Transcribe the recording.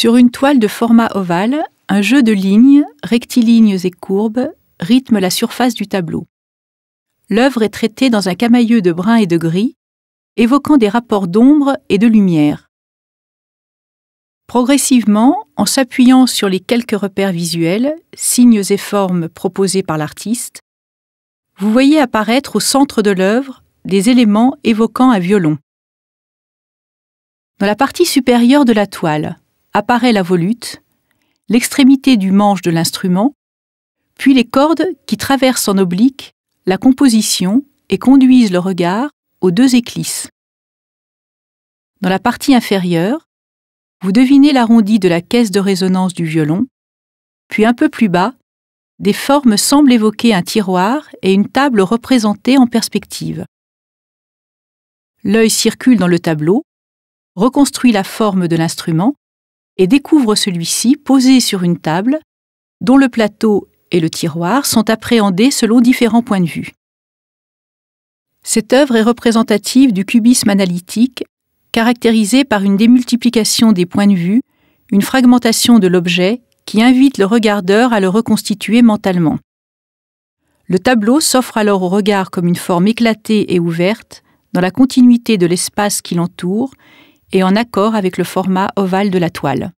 Sur une toile de format ovale, un jeu de lignes, rectilignes et courbes rythme la surface du tableau. L'œuvre est traitée dans un camailleux de brun et de gris, évoquant des rapports d'ombre et de lumière. Progressivement, en s'appuyant sur les quelques repères visuels, signes et formes proposés par l'artiste, vous voyez apparaître au centre de l'œuvre des éléments évoquant un violon. Dans la partie supérieure de la toile, apparaît la volute, l'extrémité du manche de l'instrument, puis les cordes qui traversent en oblique la composition et conduisent le regard aux deux éclisses. Dans la partie inférieure, vous devinez l'arrondi de la caisse de résonance du violon, puis un peu plus bas, des formes semblent évoquer un tiroir et une table représentée en perspective. L'œil circule dans le tableau, reconstruit la forme de l'instrument et découvre celui-ci posé sur une table dont le plateau et le tiroir sont appréhendés selon différents points de vue. Cette œuvre est représentative du cubisme analytique, caractérisé par une démultiplication des points de vue, une fragmentation de l'objet qui invite le regardeur à le reconstituer mentalement. Le tableau s'offre alors au regard comme une forme éclatée et ouverte, dans la continuité de l'espace qui l'entoure et en accord avec le format ovale de la toile.